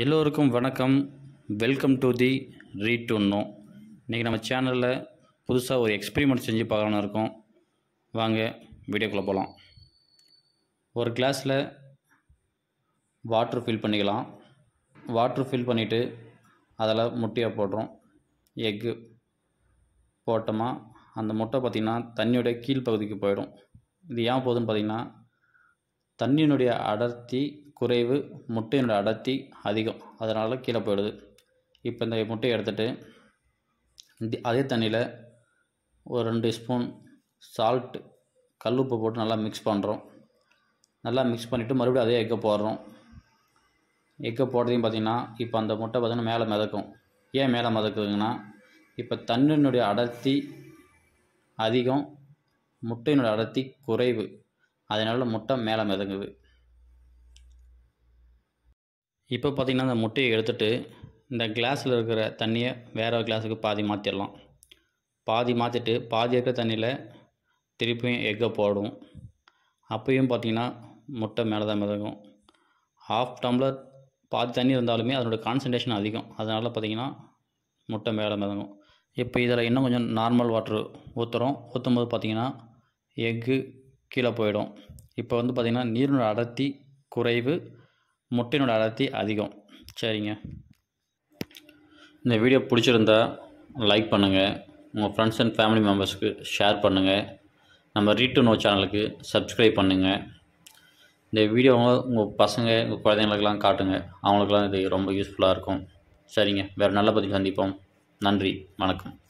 எல்லோருக்கும் வணக்கம் welcome to the read to know இன்றைக்கி நம்ம சேனலில் புதுசாக ஒரு எக்ஸ்பிரிமெண்ட் செஞ்சு பார்க்கலான்னு இருக்கோம் வாங்க வீடியோக்குள்ளே போகலாம் ஒரு கிளாஸில் வாட்ரு ஃபில் பண்ணிக்கலாம் வாட்ரு ஃபில் பண்ணிவிட்டு அதில் முட்டையாக போடுறோம் எக்கு போட்டோமா அந்த முட்டை பார்த்திங்கன்னா தண்ணியோடைய கீழ்ப்பகுதிக்கு போயிடும் இது ஏன் போகுதுன்னு பார்த்திங்கன்னா தண்ணியினுடைய அடர்த்தி குறைவு முட்டையினுடைய அடர்த்தி அதிகம் அதனால் கீழே போயிடுது இப்போ இந்த முட்டையை எடுத்துகிட்டு அதே தண்ணியில் ஒரு ரெண்டு ஸ்பூன் சால்ட் கல் உப்பு போட்டு நல்லா மிக்ஸ் பண்ணுறோம் நல்லா மிக்ஸ் பண்ணிவிட்டு மறுபடியும் அதே எக்கை போடுறோம் எக்கை போடுறதையும் பார்த்திங்கன்னா இப்போ அந்த முட்டை பார்த்திங்கன்னா மேலே மிதக்கும் ஏன் மேலே மிதக்குதுங்கன்னா இப்போ தண்ணினுடைய அடர்த்தி அதிகம் முட்டையினுடைய அடர்த்தி குறைவு அதனால் முட்டை மேலே மிதங்குது இப்போ பார்த்திங்கன்னா அந்த முட்டையை எடுத்துகிட்டு இந்த கிளாஸில் இருக்கிற தண்ணியை வேறு கிளாஸுக்கு பாதி மாற்றிடலாம் பாதி மாற்றிட்டு பாதி இருக்கிற தண்ணியில் திருப்பியும் எக்கை போடும் அப்பையும் பார்த்திங்கன்னா முட்டை மேலே தான் மிதக்கும் ஆஃப் டம்ளர் பாதி தண்ணி இருந்தாலுமே அதனோட கான்சன்ட்ரேஷன் அதிகம் அதனால் பார்த்திங்கன்னா முட்டை மேலே மிதங்கும் இப்போ இதில் இன்னும் கொஞ்சம் நார்மல் வாட்ரு ஊற்றுறோம் ஊற்றும் போது பார்த்திங்கன்னா எக்கு கீழே போயிடும் இப்போ வந்து பார்த்திங்கன்னா நீரின் அடர்த்தி குறைவு முட்டையினோட அடர்த்தி அதிகம் சரிங்க இந்த வீடியோ பிடிச்சிருந்தா லைக் பண்ணுங்கள் உங்கள் ஃப்ரெண்ட்ஸ் அண்ட் ஃபேமிலி மெம்பர்ஸுக்கு ஷேர் பண்ணுங்கள் நம்ம ரீட்டு நோ சேனலுக்கு சப்ஸ்கிரைப் பண்ணுங்கள் இந்த வீடியோ உங்கள் பசங்க உங்கள் குழந்தைங்களுக்கெல்லாம் காட்டுங்க அவங்களுக்கெல்லாம் இது ரொம்ப யூஸ்ஃபுல்லாக இருக்கும் சரிங்க வேறு நல்ல பற்றி சந்திப்போம் நன்றி வணக்கம்